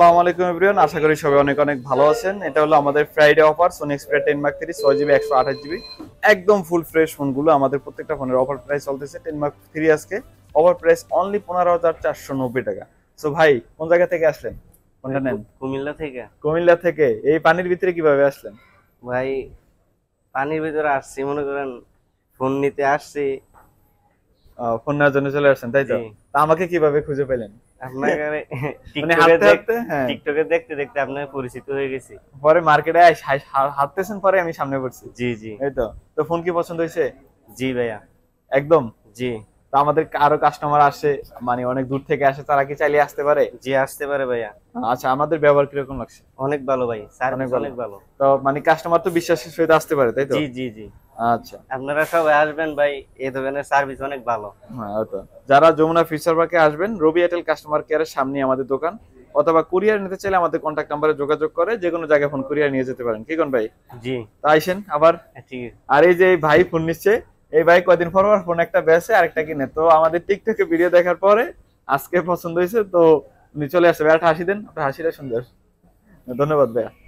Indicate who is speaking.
Speaker 1: আসসালামু আলাইকুম এভরিওয়ান আশা করি সবাই অনেক অনেক ভালো আছেন এটা হলো আমাদের Friday offer Sony Xperia ten mark three ছয় জিবি একশো আঠাশ জিবি একদম ফুল ফ্রেশ ফোনগুলো আমাদের প্রত্যেকটা ফোনের অফার প্রাইস চলতেছে টেন মার্ক থ্রি আজকে অফার প্রাইস অনলি পনেরো হাজার চারশো নব্বই টাকা সো ভাই কোন জায়গা থেকে আসলেন
Speaker 2: কোনটা নেন কুমিল্লা থেকে কুমিল্লা থেকে এই পানির ভিতরে কিভাবে আসলেন ভাই পানির ভিতরে আসছি মনে করেন ফোন নিতে আসছি
Speaker 1: ফোন নেওয়ার জন্য চলে আসছেন তাই তো আমাকে কিভাবে খুঁজে পেলেন
Speaker 2: জি ভাইয়া
Speaker 1: একদম জি আমাদের আরো কাস্টমার আসে মানে অনেক দূর থেকে আসে তারা কি চাইলে আসতে পারে জি আসতে
Speaker 2: পারে ভাইয়া আচ্ছা আমাদের ব্যবহার কিরকম লাগছে অনেক ভালো ভাই অনেক ভালো
Speaker 1: তো মানে কাস্টমার তো বিশ্বাসের সহিত আসতে পারে তাই তো জি জি জি আচ্ছা
Speaker 2: আপনারা আসবেন ভাই সার্ভিস অনেক ভালো
Speaker 1: হ্যাঁ, যারা যমুনা ফিউচার পার্কে আসবেন রবি এয়ারটেল কাস্টমার কেয়ারের সামনে আমাদের দোকান অথবা কুরিয়ার নিতে চাইলে আমাদের কন্ট্যাক্ট নাম্বারে যোগাযোগ করে জায়গায় ফোন কুরিয়ার নিয়ে যেতে পারেন ভাই তা আইসেন আবার হ্যাঁ, আর এই যে ভাই ফোন নিচ্ছে এই ভাই পর ফোন একটা কিনে তো আমাদের টিকটকে ভিডিও দেখার পরে আজকে পছন্দ হয়েছে তো চলে আসবে হাসি দেন হাসিটা সুন্দর ধন্যবাদ ভাইয়া